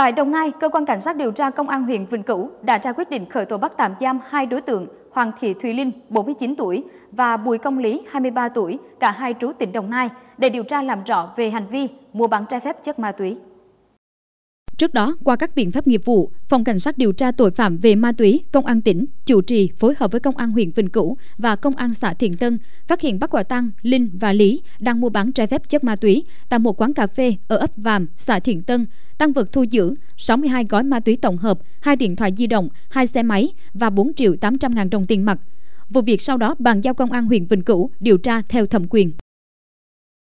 Tại Đồng Nai, cơ quan cảnh sát điều tra công an huyện Vĩnh Cửu đã ra quyết định khởi tố bắt tạm giam hai đối tượng Hoàng Thị Thùy Linh, 49 tuổi và Bùi Công Lý, 23 tuổi, cả hai trú tỉnh Đồng Nai để điều tra làm rõ về hành vi mua bán trái phép chất ma túy. Trước đó, qua các biện pháp nghiệp vụ, Phòng Cảnh sát điều tra tội phạm về ma túy, Công an tỉnh chủ trì phối hợp với Công an huyện Vĩnh Cửu và Công an xã Thiện Tân phát hiện bắt quả tăng Linh và Lý đang mua bán trái phép chất ma túy tại một quán cà phê ở ấp Vàm, xã Thiện Tân. Tăng vật thu giữ 62 gói ma túy tổng hợp, hai điện thoại di động, hai xe máy và 4 triệu 800 ngàn đồng tiền mặt. Vụ việc sau đó bàn giao công an huyện Vĩnh Cửu điều tra theo thẩm quyền.